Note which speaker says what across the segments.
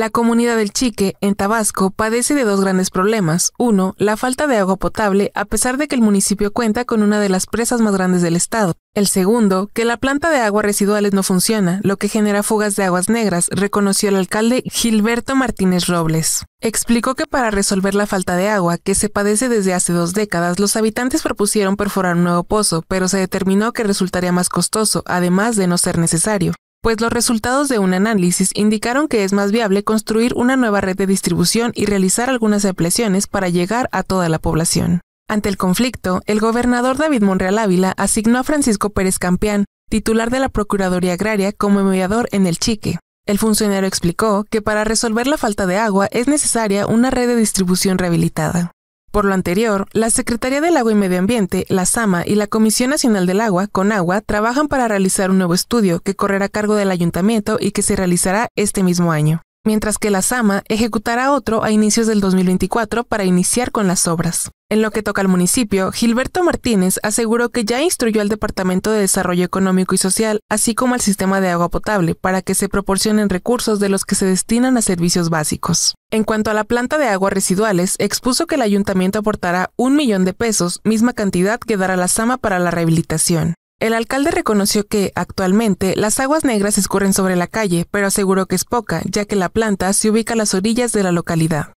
Speaker 1: La comunidad del Chique, en Tabasco, padece de dos grandes problemas. Uno, la falta de agua potable, a pesar de que el municipio cuenta con una de las presas más grandes del estado. El segundo, que la planta de aguas residuales no funciona, lo que genera fugas de aguas negras, reconoció el alcalde Gilberto Martínez Robles. Explicó que para resolver la falta de agua que se padece desde hace dos décadas, los habitantes propusieron perforar un nuevo pozo, pero se determinó que resultaría más costoso, además de no ser necesario pues los resultados de un análisis indicaron que es más viable construir una nueva red de distribución y realizar algunas ampliaciones para llegar a toda la población. Ante el conflicto, el gobernador David Monreal Ávila asignó a Francisco Pérez Campeán, titular de la Procuraduría Agraria, como mediador en el Chique. El funcionario explicó que para resolver la falta de agua es necesaria una red de distribución rehabilitada. Por lo anterior, la Secretaría del Agua y Medio Ambiente, la SAMA y la Comisión Nacional del Agua, CONAGUA, trabajan para realizar un nuevo estudio que correrá a cargo del ayuntamiento y que se realizará este mismo año mientras que la SAMA ejecutará otro a inicios del 2024 para iniciar con las obras. En lo que toca al municipio, Gilberto Martínez aseguró que ya instruyó al Departamento de Desarrollo Económico y Social, así como al sistema de agua potable, para que se proporcionen recursos de los que se destinan a servicios básicos. En cuanto a la planta de aguas residuales, expuso que el ayuntamiento aportará un millón de pesos, misma cantidad que dará la SAMA para la rehabilitación. El alcalde reconoció que, actualmente, las aguas negras escurren sobre la calle, pero aseguró que es poca, ya que la planta se ubica a las orillas de la localidad.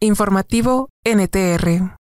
Speaker 1: Informativo NTR.